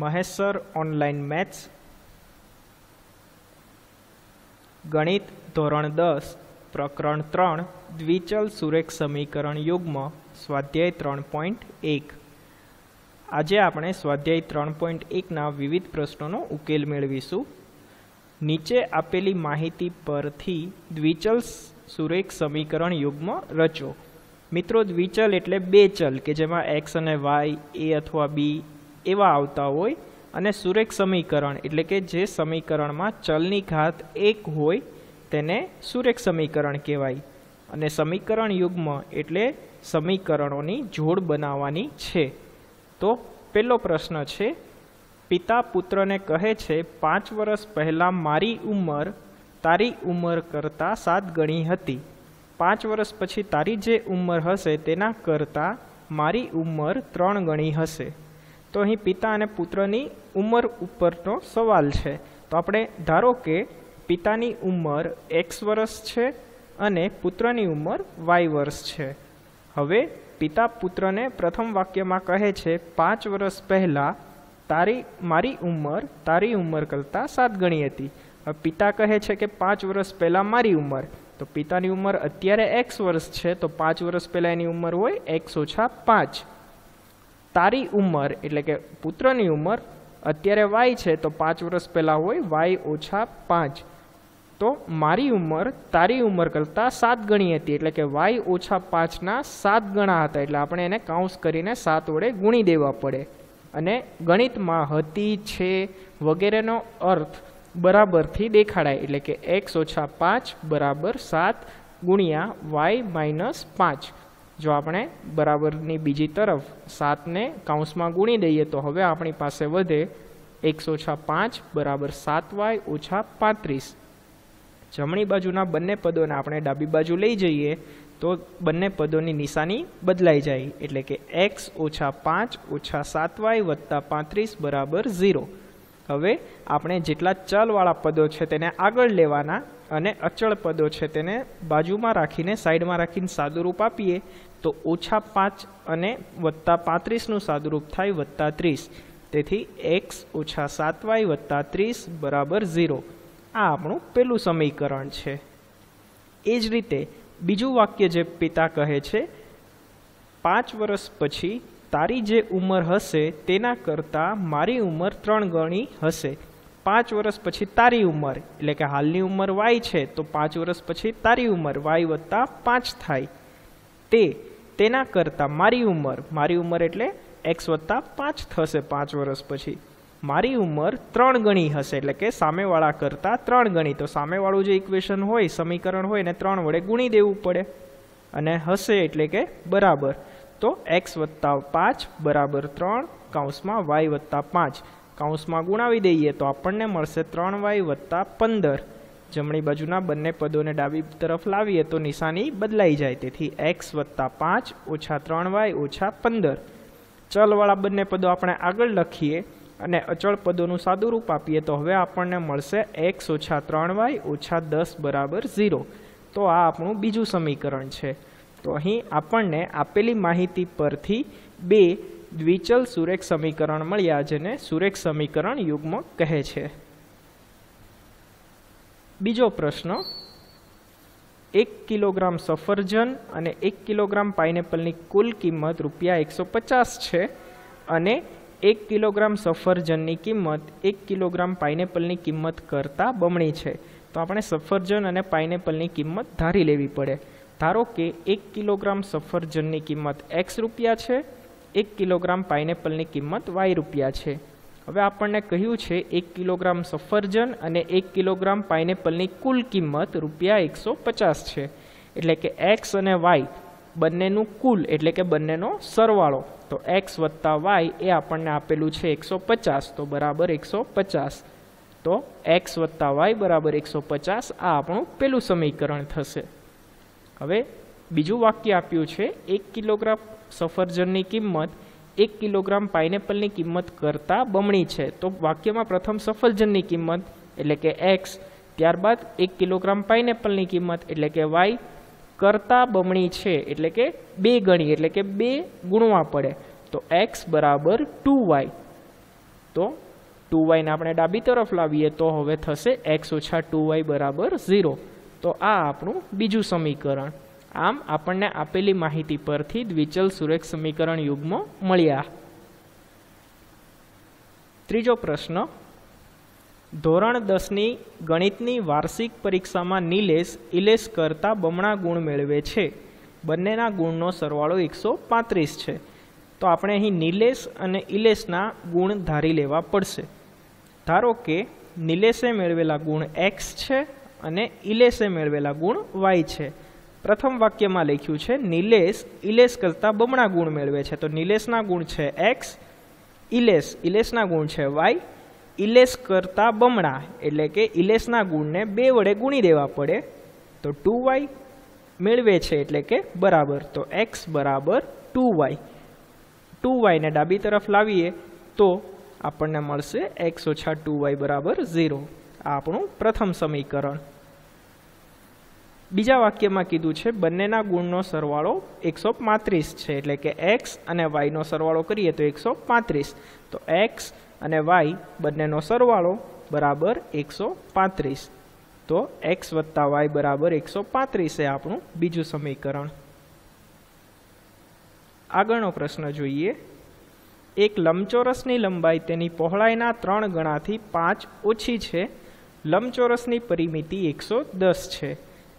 Mahesh sir online maths ગણિત ધોરણ દસ પ્રકરણ ત્રણ દ્વિચલ સુરેખ સમીકરણ યુગ્મ સ્વાધ્યાય ત્રણ પોઈન્ટ એક આજે આપણે સ્વાધ્યાય ત્રણ પોઈન્ટ એકના વિવિધ પ્રશ્નોનો ઉકેલ મેળવીશું નીચે આપેલી માહિતી પરથી દ્વિચલ સુરેખ સમીકરણ યુગ્મ રચો મિત્રો દ્વિચલ એટલે બે ચલ કે જેમાં એક્સ અને વાય એ અથવા બી એવા આવતા હોય અને સુરેખ સમીકરણ એટલે કે જે સમીકરણમાં ચલની ઘાત એક હોય તેને સુરેખ સમીકરણ કહેવાય અને સમીકરણ યુગ્મ એટલે સમીકરણોની જોડ બનાવવાની છે તો પહેલો પ્રશ્ન છે પિતા પુત્રને કહે છે પાંચ વર્ષ પહેલાં મારી ઉંમર તારી ઉંમર કરતાં સાત ગણી હતી પાંચ વર્ષ પછી તારી જે ઉંમર હશે તેના કરતાં મારી ઉંમર ત્રણ ગણી હશે તો અહીં પિતા અને પુત્રની ઉંમર ઉપરનો સવાલ છે તો આપણે ધારો કે પિતાની ઉંમર એક્સ વર્ષ છે અને પુત્રની ઉંમર વાય વર્ષ છે હવે પિતા પુત્રને પ્રથમ વાક્યમાં કહે છે પાંચ વર્ષ પહેલાં તારી મારી ઉંમર તારી ઉંમર કરતાં સાત ગણી હતી પિતા કહે છે કે પાંચ વર્ષ પહેલાં મારી ઉંમર તો પિતાની ઉંમર અત્યારે એક્સ વર્ષ છે તો પાંચ વર્ષ પહેલાં એની ઉંમર હોય એક્સ ઓછા પાંચ તારી ઉંમર એટલે કે પુત્રની ઉંમર અત્યારે વાય છે તો પાંચ વર્ષ પહેલાં હોય વાય ઓછા પાંચ તો મારી ઉંમર તારી ઉંમર કરતાં સાત ગણી હતી એટલે કે વાય ઓછા પાંચના સાત ગણા હતા એટલે આપણે એને કાઉન્સ કરીને સાત વડે ગુણી દેવા પડે અને ગણિતમાં હતી છે વગેરેનો અર્થ બરાબરથી દેખાડાય એટલે કે એક્સ ઓછા પાંચ બરાબર સાત ગુણ્યા વાય માઇનસ પાંચ જો આપણે બરાબરની બીજી તરફ સાતને કાઉન્સમાં ગુણી દઈએ તો હવે આપણી પાસે વધે એકસો ઓછા પાંચ બરાબર સાત વાય ઓછા પાંત્રીસ જમણી બાજુના બંને પદોને આપણે ડાબી બાજુ લઈ જઈએ તો બંને પદોની નિશાની બદલાઈ જાય એટલે કે એક્સ ઓછા પાંચ ઓછા સાત વાય વત્તા પાંત્રીસ બરાબર ઝીરો હવે આપણે જેટલા ચલવાળા પદો છે તેને આગળ લેવાના અને અચળ પદો છે તેને બાજુમાં રાખીને સાઈડમાં રાખીને સાદું રૂપ આપીએ તો ઓછા પાંચ અને વત્તા પાંત્રીસનું સાદુરૂપ થાય વત્તા ત્રીસ તેથી એક્સ ઓછા સાત વાય વત્તા ત્રીસ બરાબર ઝીરો આ આપણું પહેલું સમીકરણ છે એ જ રીતે બીજું વાક્ય જે પિતા કહે છે પાંચ વર્ષ પછી તારી જે ઉંમર હશે તેના કરતાં મારી ઉંમર ત્રણ ગણી હશે પાંચ વર્ષ પછી તારી ઉંમર એટલે કે હાલની ઉંમર વાય છે તો પાંચ વર્ષ પછી તારી ઉંમર વાય વત્તા પાંચ થાય તે તેના કરતાં મારી ઉંમર મારી ઉંમર એટલે એક્સ વત્તા પાંચ થશે પાંચ વર્ષ પછી મારી ઉંમર ત્રણ ગણી હશે એટલે કે સામેવાળા કરતાં ત્રણ ગણી તો સામેવાળું જે ઇક્વેશન હોય સમીકરણ હોય એને ત્રણ વડે ગુણી દેવું પડે અને હશે એટલે કે બરાબર તો એક્સ વત્તા પાંચ બરાબર ત્રણ કાઉન્સમાં વાય વત્તા પાંચ કાઉન્સમાં ગુણાવી દઈએ તો આપણને મળશે ત્રણ વાય વત્તા પંદર જમણી બાજુના બંને પદોને ડાબી તરફ લાવીએ તો નિશાની બદલાઈ જાય તેથી એક્સ વત્તા પાંચ ઓછા ત્રણ વાય ઓછા પંદર ચલવાળા બંને પદો આપણે આગળ લખીએ અને અચળ પદોનું સાદું રૂપ આપીએ તો હવે આપણને મળશે એક્સ ઓછા ત્રણ વાય ઓછા દસ બરાબર ઝીરો તો આ આપણું બીજું સમીકરણ છે તો અહીં આપણને આપેલી માહિતી પરથી બે દ્વિચલ સુરેખ સમીકરણ મળ્યા જેને સુરેખ સમીકરણ યુગ્મ કહે છે બીજો પ્રશ્ન એક કિલોગ્રામ સફરજન અને એક કિલોગ્રામ પાઇનેપલની કુલ કિંમત રૂપિયા એકસો પચાસ છે અને એક કિલોગ્રામ સફરજનની કિંમત એક કિલોગ્રામ પાઇનેપલની કિંમત કરતાં બમણી છે તો આપણે સફરજન અને પાઇનેપલની કિંમત ધારી લેવી પડે ધારો કે એક કિલોગ્રામ સફરજનની કિંમત એક્સ રૂપિયા છે એક કિલોગ્રામ પાઇનેપલની કિંમત વાય રૂપિયા છે હવે આપણને કહ્યું છે એક કિલોગ્રામ સફરજન અને એક કિલોગ્રામ પાઇનેપલની કુલ કિંમત રૂપિયા એકસો પચાસ છે એટલે કે એક્સ અને વાય બંનેનું કુલ એટલે કે બંનેનો સરવાળો તો એક્સ વત્તા વાય એ આપણને આપેલું છે એકસો પચાસ તો બરાબર એકસો પચાસ તો એક્સ વત્તા વાય બરાબર એકસો પચાસ આ આપણું પેલું સમીકરણ થશે હવે બીજું વાક્ય આપ્યું છે એક કિલોગ્રામ સફરજનની કિંમત એક કિલોગ્રામ પાઇનેપલની કિંમત કરતાં બમણી છે તો વાક્યમાં પ્રથમ સફરજનની કિંમત એટલે કે એક્સ ત્યારબાદ એક કિલોગ્રામ પાઇનેપલની કિંમત એટલે કે વાય કરતાં બમણી છે એટલે કે બે ગણી એટલે કે બે ગુણવા પડે તો એક્સ બરાબર ટુ વાય તો ટુ વાયને આપણે ડાબી તરફ લાવીએ તો હવે થશે એક્સ ઓછા ટુ વાય બરાબર ઝીરો તો આ આપણું બીજું સમીકરણ આમ આપણને આપેલી માહિતી પરથી દ્વિચલ સુરેખ સમીકરણ યુગ્મો મળ્યા ત્રીજો પ્રશ્ન ધોરણ દસની ગણિતની વાર્ષિક પરીક્ષામાં નિલેશ ઇલેશ કરતાં બમણા ગુણ મેળવે છે બંનેના ગુણનો સરવાળો એકસો પાંત્રીસ છે તો આપણે અહીં નિલેશ અને ઇલેશના ગુણ ધારી લેવા પડશે ધારો કે નિલેશે મેળવેલા ગુણ એક્સ છે અને ઇલેશે મેળવેલા ગુણ વાય છે પ્રથમ વાક્યમાં લખ્યું છે નિલેશ ઇલેશ કરતાં બમણા ગુણ મેળવે છે તો નિલેશના ગુણ છે એક્સ ઇલેશ ઇલેશના ગુણ છે વાય ઇલેશ કરતાં બમણા એટલે કે ઇલેશના ગુણને બે વડે ગુણી દેવા પડે તો ટુ વાય મેળવે છે એટલે કે બરાબર તો એક્સ બરાબર ટુ વાય ટુ વાયને ડાબી તરફ લાવીએ તો આપણને મળશે એક્સ ઓછા ટુ વાય બરાબર ઝીરો આ આપણું પ્રથમ સમીકરણ બીજા વાક્યમાં કીધું છે બંનેના ગુણનો સરવાળો એકસો પાંત્રીસ છે એટલે કે એક્સ અને વાયનો સરવાળો કરીએ તો એકસો પાંત્રીસ તો એક્સ અને વાય બંનેનો સરવાળો બરાબર એકસો પાંત્રીસ તો એક્સ વત્તા વાય બરાબર એકસો પાંત્રીસ એ આપણું બીજું સમીકરણ આગળનો પ્રશ્ન જોઈએ એક લંબચોરસની લંબાઈ તેની પહોળાઈના ત્રણ ગણાથી પાંચ ઓછી છે લંબચોરસની પરિમિતિ એકસો દસ છે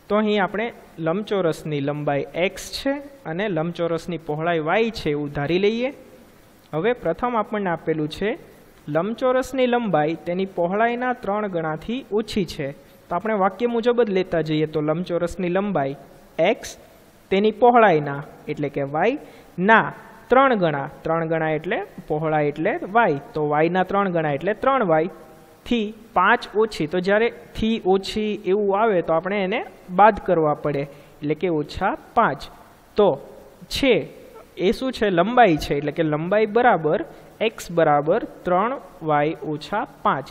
તો અહીં આપણે લંબચોરસની લંબાઈ એક્સ છે અને લંબચોરસની પહોળાઈ વાય છે એવું ધારી લઈએ હવે પ્રથમ આપણને આપેલું છે લંબચોરસની લંબાઈ તેની પહોળાઈના ત્રણ ગણાથી ઓછી છે તો આપણે વાક્ય મુજબ જ લેતા જઈએ તો લંબચોરસની લંબાઈ એક્સ તેની પહોળાઈના એટલે કે વાય ના ત્રણ ગણા ત્રણ ગણા એટલે પહોળાઈ એટલે વાય તો વાયના ત્રણ ગણા એટલે ત્રણ વાય થી પાંચ ઓછી તો જ્યારે થી ઓછી એવું આવે તો આપણે એને બાદ કરવા પડે એટલે કે ઓછા પાંચ તો છે એ શું છે લંબાઈ છે એટલે કે લંબાઈ બરાબર એક્સ બરાબર ત્રણ વાય ઓછા પાંચ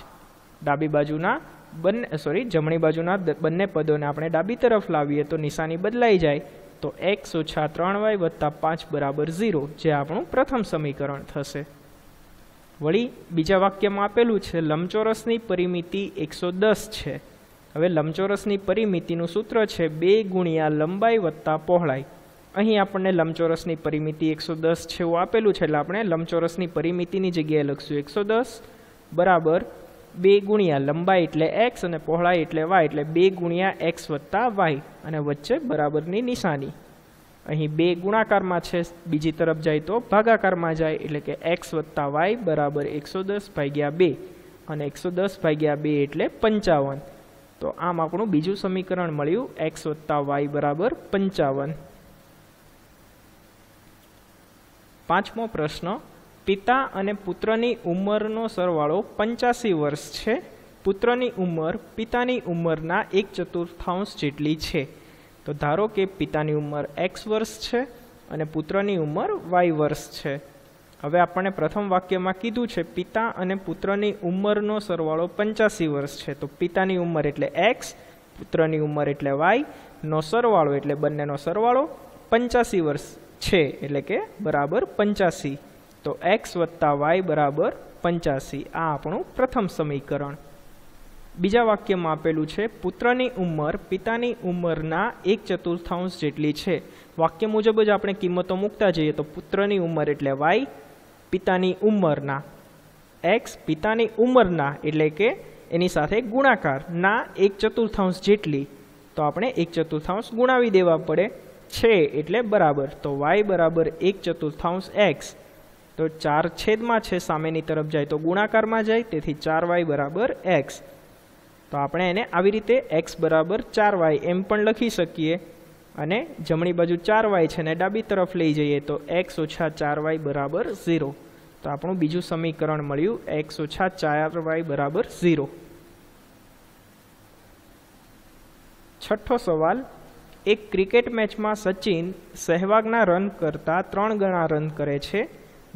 ડાબી બાજુના બંને સોરી જમણી બાજુના બંને પદોને આપણે ડાબી તરફ લાવીએ તો નિશાની બદલાઈ જાય તો એક્સ ઓછા ત્રણ વાય વત્તા પાંચ બરાબર ઝીરો જે આપણું પ્રથમ સમીકરણ થશે વળી બીજા વાક્યમાં આપેલું છે લંબચોરસની પરિમિતિ એકસો દસ છે હવે લંબચોરસની પરિમિતિનું સૂત્ર છે બે ગુણ્યા લંબાઈ વત્તા પહોળાઈ અહીં આપણને લંબચોરસની પરિમિતિ એકસો દસ છે એવું આપેલું છે એટલે આપણે લંબચોરસની પરિમિતિની જગ્યાએ લખશું એકસો દસ બરાબર બે ગુણ્યા લંબાઈ એટલે એક્સ અને પહોળાઈ એટલે વાય એટલે બે ગુણ્યા એક્સ વત્તા વાય અને વચ્ચે બરાબરની નિશાની અહીં બે ગુણાકારમાં છે બીજી તરફ જાય તો ભાગાકારમાં જાય એટલે કે એક્સ વત્તા વાય બરાબર એકસો દસ ભાગ્યા બે અને એકસો દસ ભાગ્યા બે એટલે પંચાવન તો આમ આપણું બીજું સમીકરણ મળ્યું એક્સ વત્તા વાય બરાબર પંચાવન પાંચમો પ્રશ્ન પિતા અને પુત્રની ઉંમરનો સરવાળો પંચ્યાસી વર્ષ છે પુત્રની ઉંમર પિતાની ઉંમરના એક ચતુર્થાંશ જેટલી છે તો ધારો કે પિતાની ઉંમર એક્સ વર્ષ છે અને પુત્રની ઉંમર વાય વર્ષ છે હવે આપણે પ્રથમ વાક્યમાં કીધું છે પિતા અને પુત્રની ઉંમરનો સરવાળો પંચ્યાસી વર્ષ છે તો પિતાની ઉંમર એટલે એક્સ પુત્રની ઉંમર એટલે વાય નો સરવાળો એટલે બંનેનો સરવાળો પંચ્યાસી વર્ષ છે એટલે કે બરાબર પંચ્યાસી તો એક્સ વત્તા વાય બરાબર પંચ્યાસી આ આપણું પ્રથમ સમીકરણ બીજા વાક્યમાં આપેલું છે પુત્રની ઉંમર પિતાની ઉંમરના એક ચતુર્થાંશ જેટલી છે વાક્ય મુજબ જ આપણે કિંમતો મૂકતા જઈએ તો પુત્રની ઉંમર એટલે વાય પિતાની ઉંમરના એક્સ પિતાની ઉંમરના એટલે કે એની સાથે ગુણાકાર ના એક ચતુર્થાંશ જેટલી તો આપણે એક ચતુર્થાંશ ગુણાવી દેવા પડે છે એટલે બરાબર તો વાય બરાબર એક ચતુર્થાંશ એક્સ તો ચાર છેદમાં છે સામેની તરફ જાય તો ગુણાકારમાં જાય તેથી ચાર વાય બરાબર એક્સ તો આપણે એને આવી રીતે એક્સ બરાબર ચાર વાય એમ પણ લખી શકીએ અને જમણી બાજુ ચાર વાય છે ને ડાબી તરફ લઈ જઈએ તો એક્સ ઓછા ચાર વાય બરાબર ઝીરો તો આપણું બીજું સમીકરણ મળ્યું એક્સ ઓછા ચાર વાય બરાબર ઝીરો છઠ્ઠો સવાલ એક ક્રિકેટ મેચમાં સચિન સહેવાગના રન કરતાં ત્રણ ગણા રન કરે છે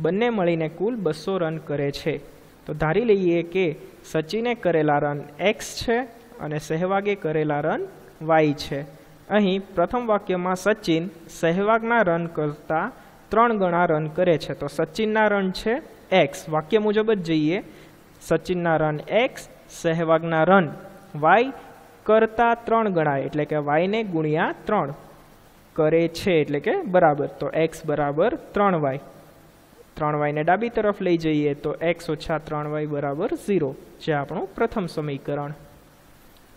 બંને મળીને કુલ બસો રન કરે છે તો ધારી લઈએ કે સચિને કરેલા રન એક્સ છે અને સહેવાગે કરેલા રન વાય છે અહીં પ્રથમ વાક્યમાં સચિન સહેવાગના રન કરતા ત્રણ ગણા રન કરે છે તો સચિનના રન છે એક્સ વાક્ય મુજબ જ જઈએ સચિનના રન એક્સ સહેવાગના રન વાય કરતાં ત્રણ ગણા એટલે કે વાયને ગુણ્યા ત્રણ કરે છે એટલે કે બરાબર તો એક્સ બરાબર ત્રણ વાય ત્રણ વાયને ડાબી તરફ લઈ જઈએ તો એક્સ ઓછા ત્રણ વાય બરાબર ઝીરો જે આપણું પ્રથમ સમીકરણ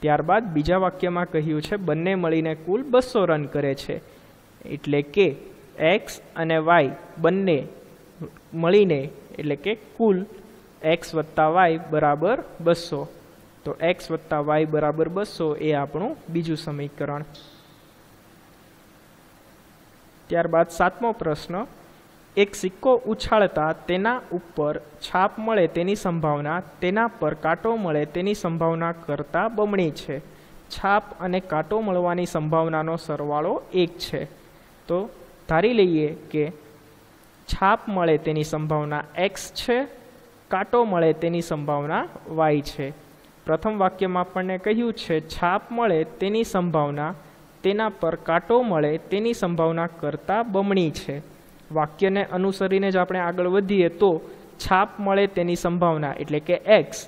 ત્યારબાદ બીજા વાક્યમાં કહ્યું છે બંને મળીને કુલ બસો રન કરે છે એટલે કે એક્સ અને વાય બંને મળીને એટલે કે કુલ એક્સ વત્તા વાય બરાબર બસો તો એક્સ વત્તા વાય બરાબર બસો એ આપણું બીજું સમીકરણ ત્યારબાદ સાતમો પ્રશ્ન એક સિક્કો ઉછાળતા તેના ઉપર છાપ મળે તેની સંભાવના તેના પર કાંટો મળે તેની સંભાવના કરતાં બમણી છે છાપ અને કાંટો મળવાની સંભાવનાનો સરવાળો એક છે તો ધારી લઈએ કે છાપ મળે તેની સંભાવના એક્સ છે કાંટો મળે તેની સંભાવના વાય છે પ્રથમ વાક્યમાં આપણને કહ્યું છે છાપ મળે તેની સંભાવના તેના પર કાંટો મળે તેની સંભાવના કરતાં બમણી છે વાક્યને અનુસરીને જ આપણે આગળ વધીએ તો છાપ મળે તેની સંભાવના એટલે કે એક્સ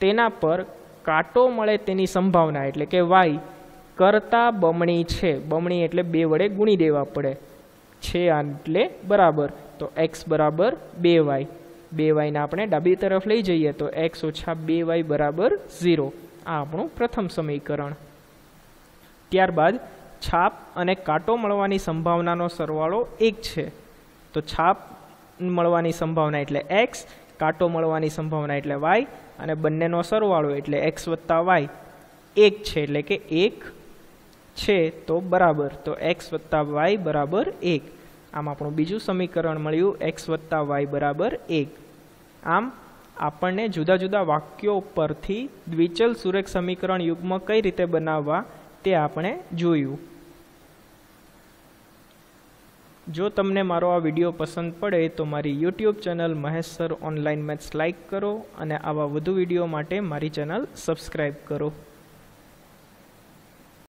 તેના પર કાંટો મળે તેની સંભાવના એટલે કે વાય કરતા બમણી છે બમણી એટલે બે વડે ગુણી દેવા પડે છે એટલે બરાબર તો એક્સ બરાબર બે વાય બે વાયને આપણે ડાબી તરફ લઈ જઈએ તો એક્સ ઓછા બે વાય બરાબર ઝીરો આ આપણું પ્રથમ સમીકરણ ત્યારબાદ છાપ અને કાંટો મળવાની સંભાવનાનો સરવાળો એક છે તો છાપ મળવાની સંભાવના એટલે એક્સ કાંટો મળવાની સંભાવના એટલે વાય અને બંનેનો સરવાળો એટલે એક્સ વત્તા વાય એક છે એટલે કે એક છે તો બરાબર તો એક્સ વત્તા વાય બરાબર એક આમ આપણું બીજું સમીકરણ મળ્યું એક્સ વત્તા વાય બરાબર એક આમ આપણને જુદા જુદા વાક્યો પરથી દ્વિચલ સુરેખ સમીકરણ યુગ્મ કઈ રીતે બનાવવા તે આપણે જોયું જો તમને મારો આ વિડીયો પસંદ પડે તો મારી YouTube channel Mahesh sir online maths like કરો અને આવા વધુ વિડીયો માટે મારી ચેનલ સબસ્ક્રાઈબ કરો